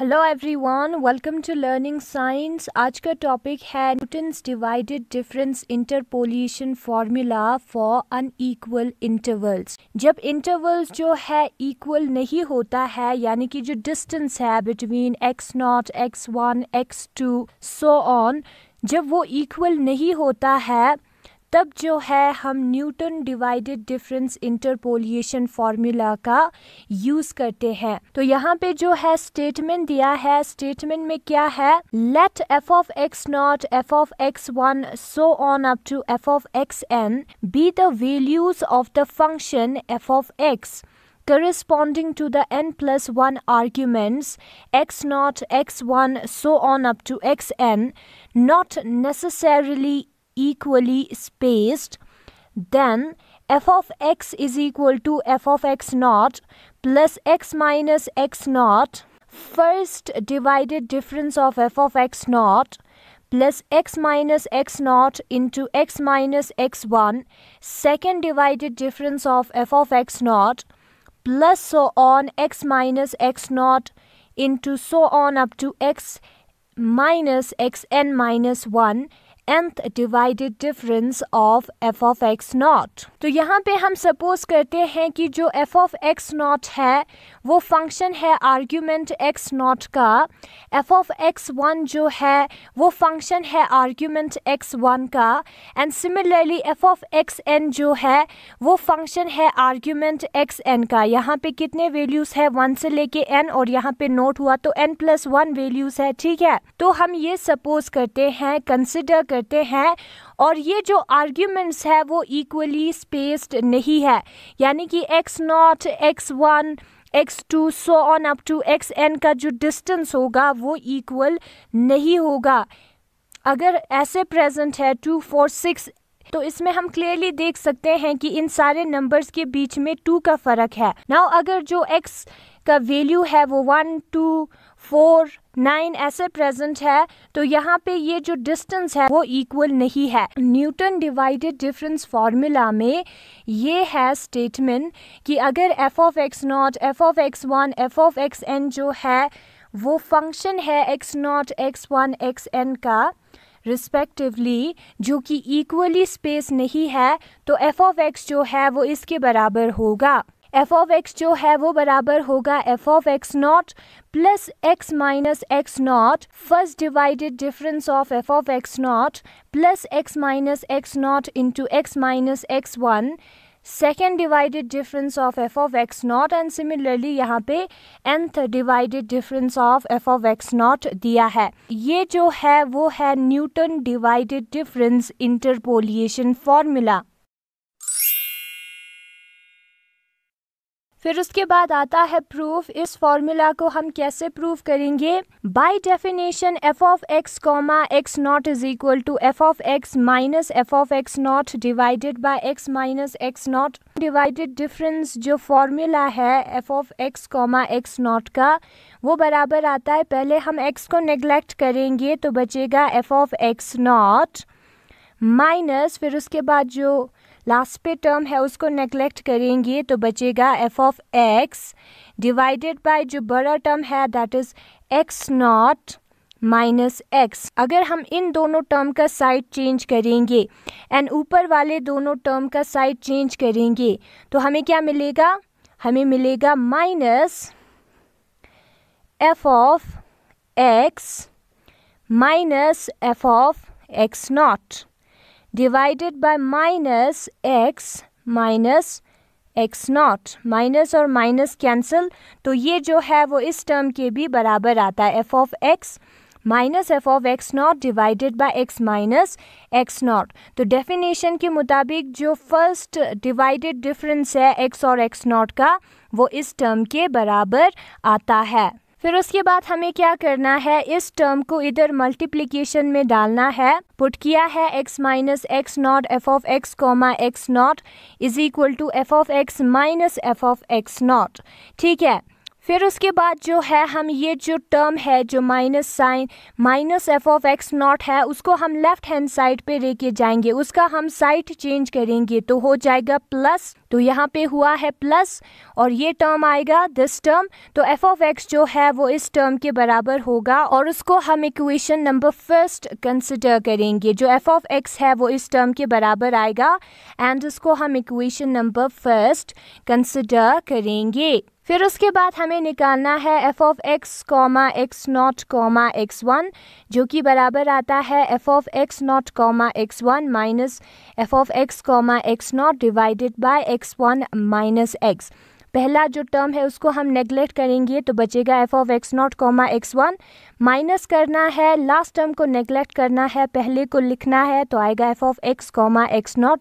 hello everyone welcome to learning science आज का topic है Newton's divided difference interpolation formula for unequal intervals जब intervals जो है इक्वल नहीं होता है यानी कि जो डिस्टेंस है between X naught x one x two so on जब वो इक्वल नहीं होता है तब जो है हम Newton divided difference interpolation formula का यूज़ करते हैं तो यहाँ पे जो है स्टेटमेंट दिया है स्टेटमेंट में क्या है let F of x naught F of x one so on up to F of x N be the values of the function F of X corresponding to the n plus 1 arguments x0, x1, so on up to xn, not necessarily equally spaced, then f of x is equal to f of x naught plus x minus x naught first divided difference of f of x naught plus x minus x naught into x minus x1 second divided difference of f of x naught plus so on x minus x naught into so on up to x minus xn minus 1 nth divided difference of F of x naught तो यहाँ पे हम suppose करते हैं कि जो f of x naught है वो फंक्शन है आर्ग्यूमेंट एक्स नॉट का एफ ऑफ एक्स वन जो है वो फंक्शन है आर्ग्यूमेंट एक्स वन का and similarly f of x n जो है वो फंक्शन है आर्ग्यूमेंट एक्स एन का यहाँ पे कितने वैल्यूज़ है वन से लेके एन और यहाँ पे नोट हुआ तो एन प्लस वन वैल्यूज़ है ठीक है तो हम ये सपोज करते हैं कंसिडर कर करते हैं और ये जो आर्ग्यूमेंट्स है वो इक्वली स्पेस्ड नहीं है यानी कि x naught x one x two so on up to x n का जो डिस्टेंस होगा वो इक्वल नहीं होगा अगर ऐसे प्रेजेंट है टू फोर सिक्स तो इसमें हम क्लियरली देख सकते हैं कि इन सारे नंबर्स के बीच में टू का फर्क है नाउ अगर जो एक्स का वैल्यू है वो वन टू फोर नाइन ऐसे प्रेजेंट है तो यहाँ पे ये जो डिस्टेंस है वो इक्वल नहीं है न्यूटन डिवाइडेड डिफरेंस फार्मूला में ये है स्टेटमेंट कि अगर f of x naught F of x one f of x n जो है वो फंक्शन है x naught x one x n का रिस्पेक्टिवली जो कि इक्वली स्पेस नहीं है तो एफ ऑफ एक्स जो है वो इसके बराबर होगा एफ ऑफ एक्स जो है वो बराबर होगा f of x naught plus x minus x naught first divided difference of F of x naught plus x minus x naught into x minus x one second divided difference of F of x naught and similarly यहाँ पे nth divided difference of F of x naught दिया है ये जो है वो है Newton divided difference interpolation formula फिर उसके बाद आता है प्रूफ इस फॉर्मूला को हम कैसे प्रूफ करेंगे by definition f of x comma x naught is equal to F of x minus f of x naught divided by x minus x naught divided difference जो फॉर्मूला है f of x comma x naught का वो बराबर आता है पहले हम x को नेग्लेक्ट करेंगे तो बचेगा f of x naught minus फिर उसके बाद जो लास्ट पे टर्म है उसको नेग्लेक्ट करेंगे तो बचेगा f of x divided by जो बड़ा टर्म है that is x naught minus x अगर हम इन दोनों टर्म का साइड चेंज करेंगे एंड ऊपर वाले दोनों टर्म का साइड चेंज करेंगे तो हमें क्या मिलेगा हमें मिलेगा minus f of x minus f of x naught divided by minus x minus x naught minus और माइनस कैंसिल तो ये जो है वो इस टर्म के भी बराबर आता है f of x minus f of x naught divided by x minus x naught तो डेफिनेशन के मुताबिक जो फर्स्ट डिवाइडेड डिफरेंस है एक्स और एक्स नॉट का वो इस टर्म के बराबर आता है फिर उसके बाद हमें क्या करना है इस टर्म को इधर मल्टीप्लीकेशन में डालना है पुट किया है x minus x naught F of x comma x naught is equal to F of x minus f of x naught ठीक है फिर उसके बाद जो है हम ये जो टर्म है जो minus sign minus f of x naught है उसको हम लेफ्ट हैंड साइड पे लेके जाएंगे उसका हम साइड चेंज करेंगे तो हो जाएगा प्लस तो यहाँ पे हुआ है प्लस और ये टर्म आएगा दिस टर्म तो एफ ऑफ एक्स जो है वो इस टर्म के बराबर होगा और उसको हम इक्वेशन नंबर फर्स्ट कंसिडर करेंगे जो एफ ऑफ एक्स है वो इस टर्म के बराबर आएगा एंड उसको हम इक्वेशन नंबर फर्स्ट कंसिडर करेंगे फिर उसके बाद हमें निकालना है f of x comma x naught comma x one जो कि बराबर आता है f of x naught comma x one minus f of x comma x naught divided by x one minus x पहला जो टर्म है उसको हम नेगलेक्ट करेंगे तो बचेगा f of x naught comma x one minus करना है लास्ट टर्म को नेगलेक्ट करना है पहले को लिखना है तो आएगा f of x comma x naught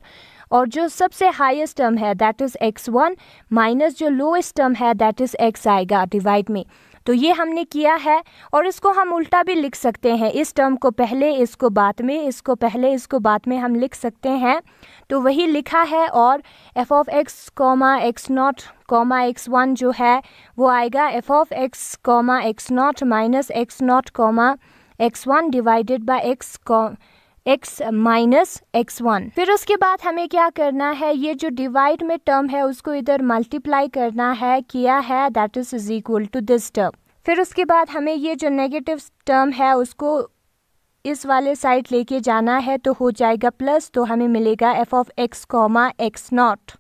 और जो सबसे हाईएस्ट टर्म है that is x one minus जो लोएस्ट टर्म है दैट इज़ एक्स आएगा डिवाइड में तो ये हमने किया है और इसको हम उल्टा भी लिख सकते हैं इस टर्म को पहले इसको बाद में इसको पहले इसको बाद में हम लिख सकते हैं तो वही लिखा है और f of x comma x naught comma x one जो है वो आएगा f of x comma x naught minus x naught comma x one divided by x x minus x one फिर उसके बाद हमें क्या करना है ये जो डिवाइड में टर्म है उसको इधर मल्टीप्लाई करना है किया है that is is equal to this term फिर उसके बाद हमें ये जो नेगेटिव टर्म है उसको इस वाले साइड लेके जाना है तो हो जाएगा प्लस तो हमें मिलेगा f of x comma x naught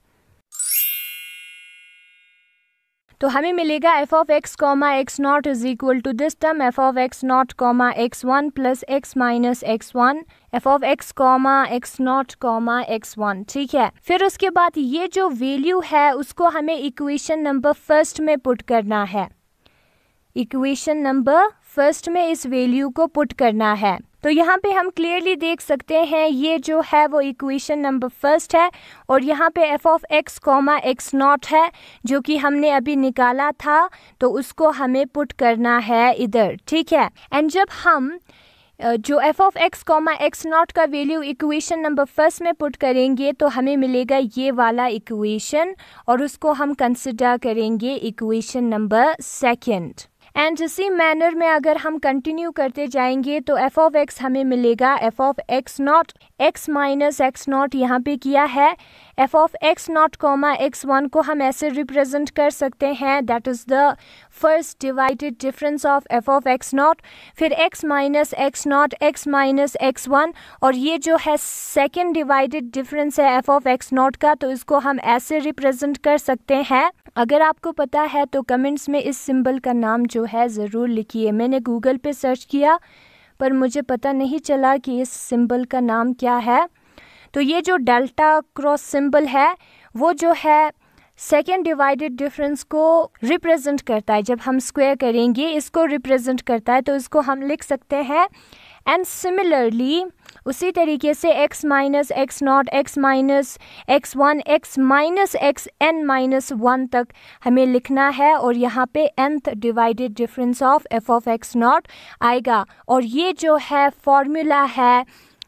तो हमें मिलेगा f of x comma x naught is equal to this term f of x naught comma x one plus x minus x one f of x comma x naught comma x one ठीक है फिर उसके बाद ये जो value है उसको हमें इक्वेशन नंबर फर्स्ट में पुट करना है इक्वेशन नंबर फर्स्ट में इस वैल्यू को पुट करना है तो यहाँ पे हम क्लियरली देख सकते हैं ये जो है वो इक्वेशन नंबर फर्स्ट है और यहाँ पे f of x comma x naught है जो कि हमने अभी निकाला था तो उसको हमें पुट करना है इधर ठीक है एंड जब हम जो f of x comma x naught का वैल्यू इक्वेशन नंबर फर्स्ट में पुट करेंगे तो हमें मिलेगा ये वाला इक्वेशन और उसको हम कंसिडर करेंगे इक्वेशन नंबर सेकेंड एंड इसी मैनर में अगर हम कंटिन्यू करते जाएंगे तो एफ ऑफ एक्स हमें मिलेगा f of x naught x minus x naught यहाँ पे किया है f of x naught comma x one को हम ऐसे रिप्रेजेंट कर सकते हैं that is the first divided difference of F of x naught फिर x minus x naught x minus x one और ये जो है सेकेंड डिवाइडेड डिफरेंस है एफ ऑफ एक्स नॉट का तो इसको हम ऐसे रिप्रेजेंट कर सकते हैं अगर आपको पता है तो कमेंट्स में इस सिंबल का नाम जो है ज़रूर लिखिए मैंने गूगल पे सर्च किया पर मुझे पता नहीं चला कि इस सिंबल का नाम क्या है तो ये जो डेल्टा क्रॉस सिंबल है वो जो है सेकेंड डिवाइडेड डिफरेंस को रिप्रेजेंट करता है जब हम स्क्वायर करेंगे इसको रिप्रेजेंट करता है तो इसको हम लिख सकते हैं एंड सिमिलरली उसी तरीके से x minus x naught x minus x one x minus x n minus one तक हमें लिखना है और यहाँ पे nth divided difference of F of x naught आएगा और ये जो है फॉर्मूला है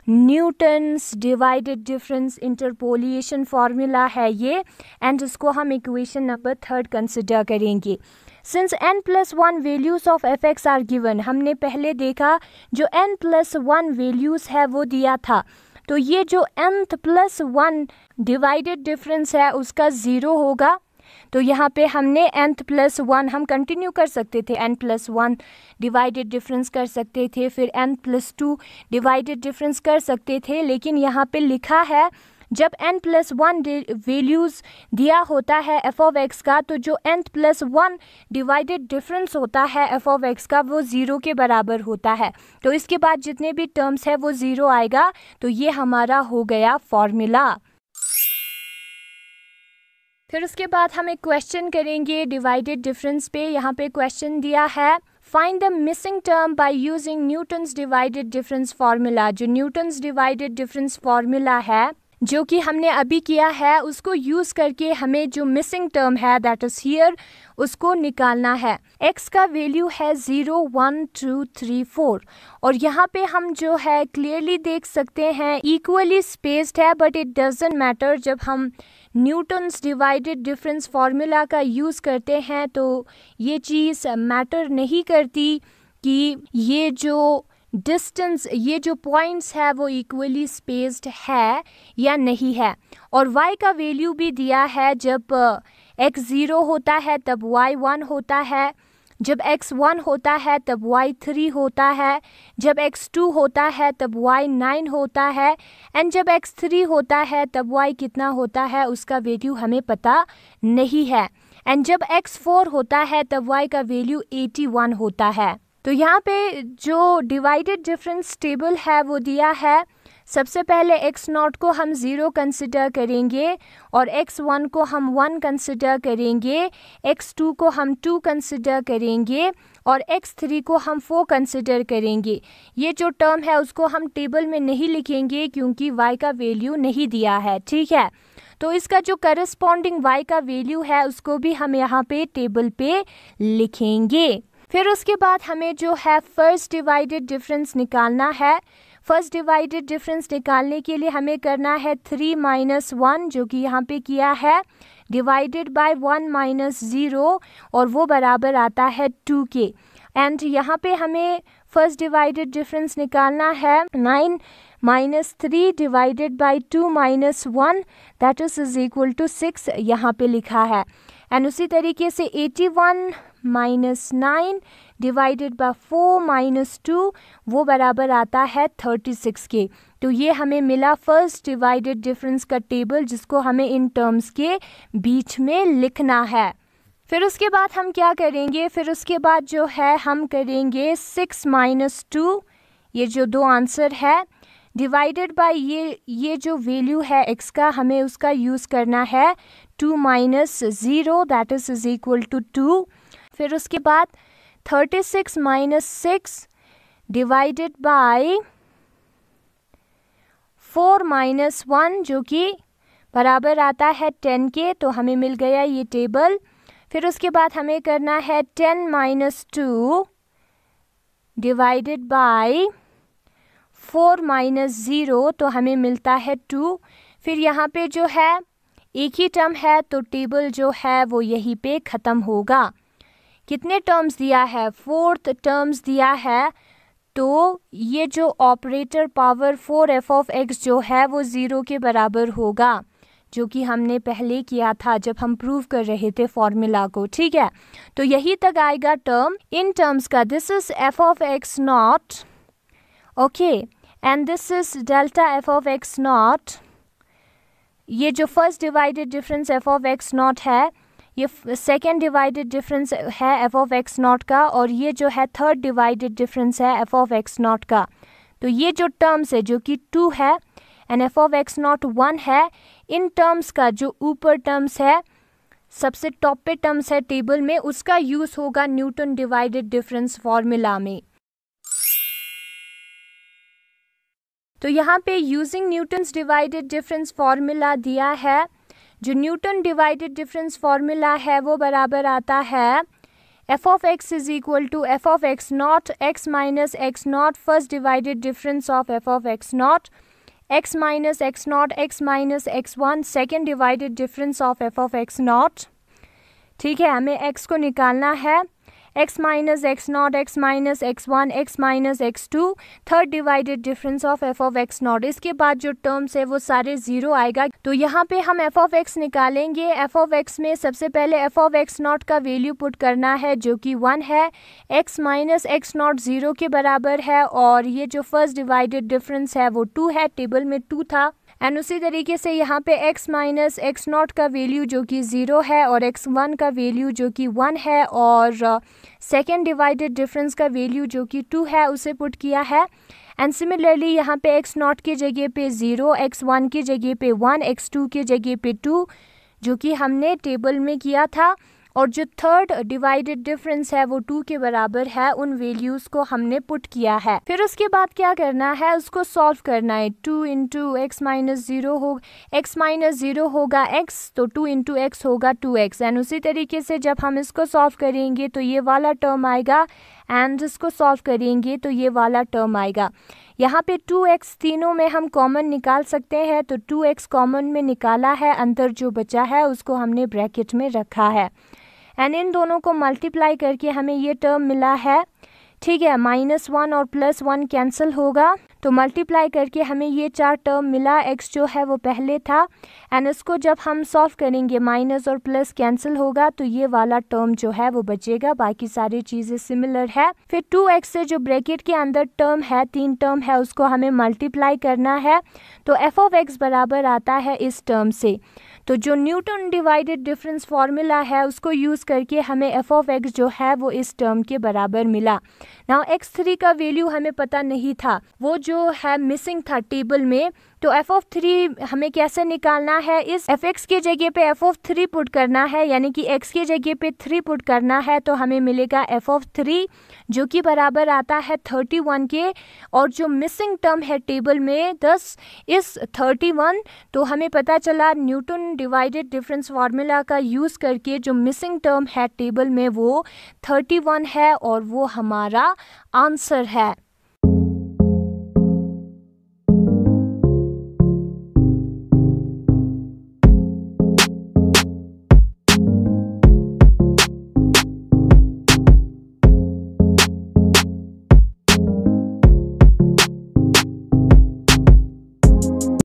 Newton's divided difference interpolation formula है ये एंड इसको हम इक्वेशन नंबर थर्ड कंसिडर करेंगे since n plus one values of f x are given हमने पहले देखा जो एन प्लस वन वैल्यूज़ है वो दिया था तो ये जो nth plus one divided difference है उसका ज़ीरो होगा तो यहाँ पे हमने एंथ प्लस वन हम कंटिन्यू कर सकते थे n plus one divided difference कर सकते थे फिर n plus two divided difference कर सकते थे लेकिन यहाँ पे लिखा है जब एन प्लस वन वैल्यूज़ दिया होता है एफ ऑफ एक्स का तो जो n plus one divided difference होता है एफ ऑफ एक्स का वो ज़ीरो के बराबर होता है तो इसके बाद जितने भी टर्म्स है वो ज़ीरो आएगा तो ये हमारा हो गया फॉर्मूला फिर उसके बाद हम एक क्वेश्चन करेंगे डिवाइडेड डिफरेंस पे यहाँ पे क्वेश्चन दिया है find the missing term by using Newton's divided difference formula जो न्यूटन्स डिवाइडेड डिफरेंस फार्मूला है जो कि हमने अभी किया है उसको यूज़ करके हमें जो मिसिंग टर्म है दैट इज़ हियर उसको निकालना है x का वैल्यू है zero one two three four और यहाँ पे हम जो है क्लियरली देख सकते हैं इक्वली स्पेस्ड है बट इट डजेंट मैटर जब हम न्यूटन्स डिवाइडेड डिफरेंस फार्मूला का यूज़ करते हैं तो ये चीज़ मैटर नहीं करती कि ये जो डिस्टेंस ये जो पॉइंट्स है वो इक्वली स्पेस्ड है या नहीं है और वाई का वैल्यू भी दिया है जब एक्स uh, ज़ीरो होता है तब वाई वन होता है जब एक्स वन होता है तब वाई थ्री होता है जब एक्स टू होता है तब वाई नाइन होता है एंड जब एक्स थ्री होता है तब वाई कितना होता है उसका वैल्यू हमें पता नहीं है एंड जब एक्स फोर होता है तब वाई का वैल्यू एटी वन होता है तो यहाँ पे जो डिवाइडेड डिफरेंस टेबल है वो दिया है सबसे पहले एक्स नॉट को हम ज़ीरो कंसिडर करेंगे और एक्स वन को हम वन कंसिडर करेंगे एक्स टू को हम टू कंसिडर करेंगे और एक्स थ्री को हम फोर कंसिडर करेंगे ये जो टर्म है उसको हम टेबल में नहीं लिखेंगे क्योंकि वाई का वैल्यू नहीं दिया है ठीक है तो इसका जो करस्पॉन्डिंग वाई का वैल्यू है उसको भी हम यहाँ पे टेबल पे लिखेंगे फिर उसके बाद हमें जो है फर्स्ट डिवाइडेड डिफरेंस निकालना है फर्स्ट डिवाइडेड डिफरेंस निकालने के लिए हमें करना है थ्री माइनस वन जो कि यहाँ पे किया है divided by one minus zero और वो बराबर आता है टू के एंड यहाँ पे हमें फर्स्ट डिवाइडेड डिफरेंस निकालना है nine minus three divided by two minus one that is is equal to six यहाँ पे लिखा है एंड उसी तरीके से eighty one minus nine divided by four minus two वो बराबर आता है थर्टी सिक्स के तो ये हमें मिला फर्स्ट डिवाइडेड डिफरेंस का टेबल जिसको हमें इन टर्म्स के बीच में लिखना है फिर उसके बाद हम क्या करेंगे फिर उसके बाद जो है हम करेंगे सिक्स माइनस टू ये जो दो आंसर है डिवाइडेड बाय ये ये जो वैल्यू है एक्स का हमें उसका यूज़ करना है two minus zero that is is equal to two फिर उसके बाद thirty six minus six divided by four minus one जो कि बराबर आता है टेन के तो हमें मिल गया ये टेबल फिर उसके बाद हमें करना है ten minus two divided by four minus zero तो हमें मिलता है टू फिर यहाँ पे जो है एक ही टर्म है तो टेबल जो है वो यहीं पे ख़त्म होगा कितने टर्म्स दिया है फोर्थ टर्म्स दिया है तो ये जो operator power four f of x जो है वो ज़ीरो के बराबर होगा जो कि हमने पहले किया था जब हम प्रूव कर रहे थे फॉर्मूला को ठीक है तो यही तक आएगा टर्म इन टर्म्स का this is f of x naught okay and this is delta f of x naught ये जो first divided difference f of x naught है ये सेकेंड डिवाइडेड डिफरेंस है एफ ऑफ एक्स नॉट का और ये जो है थर्ड डिवाइडेड डिफरेंस है एफ ऑफ एक्स नॉट का तो ये जो टर्म्स है जो कि टू है and f of x naught one है इन टर्म्स का जो ऊपर टर्म्स है सबसे टॉप पे टर्म्स है टेबल में उसका यूज़ होगा न्यूटन डिवाइडेड डिफरेंस फॉर्मूला में तो यहाँ पे using Newton's divided difference formula दिया है जो न्यूटन डिवाइडेड डिफरेंस फार्मूला है वो बराबर आता है f of x is equal to F of x naught x minus x naught first divided difference of F of x naught x minus x naught x minus x one second divided difference of F of x naught ठीक है हमें x को निकालना है x minus x naught x minus x one x minus x two third divided difference of F of x naught इसके बाद जो terms है वो सारे जीरो आएगा तो यहाँ पे हम एफ ऑफ एक्स निकालेंगे एफ ऑफ एक्स में सबसे पहले एफ ऑफ एक्स नॉट का वैल्यू पुट करना है जो कि वन है x minus x naught zero के बराबर है और ये जो फर्स्ट डिवाइडेड डिफरेंस है वो टू है टेबल में टू था एंड उसी तरीके से यहाँ पे x माइनस एक्स नॉट का वैल्यू जो कि ज़ीरो है और x वन का वैल्यू जो कि वन है और सेकेंड डिवाइडेड डिफरेंस का वैल्यू जो कि टू है उसे पुट किया है एंड सिमिलरली यहाँ पे एक्स नॉट की जगह पे ज़ीरो एक्स वन की जगह पे वन एक्स टू की जगह पे टू जो कि हमने टेबल में किया था और जो थर्ड डिवाइडेड डिफरेंस है वो टू के बराबर है उन वैल्यूज को हमने पुट किया है फिर उसके बाद क्या करना है उसको सॉल्व करना है two into x minus zero हो एक्स माइनस जीरो होगा एक्स तो टू इंटू एक्स होगा टू एक्स एंड उसी तरीके से जब हम इसको सॉल्व करेंगे तो ये वाला टर्म आएगा एंड इसको सॉल्व करेंगे तो ये वाला टर्म आएगा यहाँ पे 2x तीनों में हम कॉमन निकाल सकते हैं तो 2x कॉमन में निकाला है अंतर जो बचा है उसको हमने ब्रैकेट में रखा है एंड इन दोनों को मल्टीप्लाई करके हमें ये टर्म मिला है ठीक है माइनस वन और प्लस वन कैंसिल होगा तो मल्टीप्लाई करके हमें ये चार टर्म मिला एक्स जो है वो पहले था एंड इसको जब हम सॉल्व करेंगे माइनस और प्लस कैंसिल होगा तो ये वाला टर्म जो है वो बचेगा बाकी सारी चीज़ें सिमिलर है फिर टू एक्स से जो ब्रैकेट के अंदर टर्म है तीन टर्म है उसको हमें मल्टीप्लाई करना है तो एफ ऑफ एक्स बराबर आता है इस टर्म से तो जो न्यूटन डिवाइडेड डिफरेंस फार्मूला है उसको यूज़ करके हमें एफ ऑफ एक्स जो है वो इस टर्म के बराबर मिला नाउ एक्स थ्री का वैल्यू हमें पता नहीं था वो जो जो है मिसिंग था टेबल में तो एफ ऑफ थ्री हमें कैसे निकालना है इस एफ एक्स के जगह पे एफ ऑफ थ्री पुट करना है यानी कि एक्स के जगह पे थ्री पुट करना है तो हमें मिलेगा एफ ऑफ थ्री जो कि बराबर आता है थर्टी वन के और जो मिसिंग टर्म है टेबल में दस इस थर्टी वन तो हमें पता चला न्यूटन डिवाइडेड डिफरेंस फार्मूला का यूज़ करके जो मिसिंग टर्म है टेबल में वो थर्टी वन है और वो हमारा आंसर है